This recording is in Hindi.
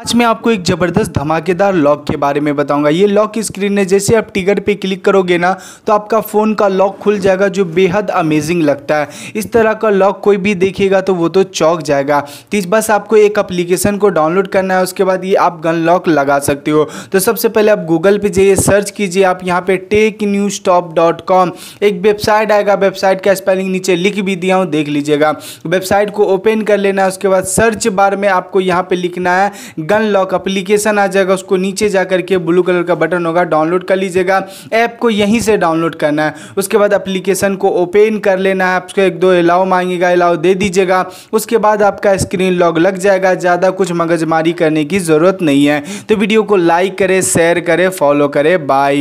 आज मैं आपको एक ज़बरदस्त धमाकेदार लॉक के बारे में बताऊंगा ये लॉक स्क्रीन है जैसे आप टिगर पे क्लिक करोगे ना तो आपका फ़ोन का लॉक खुल जाएगा जो बेहद अमेजिंग लगता है इस तरह का लॉक कोई भी देखेगा तो वो तो चौक जाएगा तो बस आपको एक अप्लीकेशन को डाउनलोड करना है उसके बाद ये आप गन लॉक लगा सकते हो तो सबसे पहले आप गूगल पर जाइए सर्च कीजिए आप यहाँ पर tech news top dot com एक वेबसाइट आएगा वेबसाइट का स्पेलिंग नीचे लिख भी दिया हूँ देख लीजिएगा वेबसाइट को ओपन कर लेना है उसके बाद सर्च बार में आपको यहाँ पर लिखना है गन लॉक अप्लीकेशन आ जाएगा उसको नीचे जा करके ब्लू कलर का बटन होगा डाउनलोड कर लीजिएगा ऐप को यहीं से डाउनलोड करना है उसके बाद अप्लीकेशन को ओपन कर लेना है आपको एक दो अलाउ मांगेगा अलाउ दे दीजिएगा उसके बाद आपका स्क्रीन लॉक लग जाएगा ज़्यादा कुछ मगजमारी करने की ज़रूरत नहीं है तो वीडियो को लाइक करें शेयर करें फॉलो करें बाय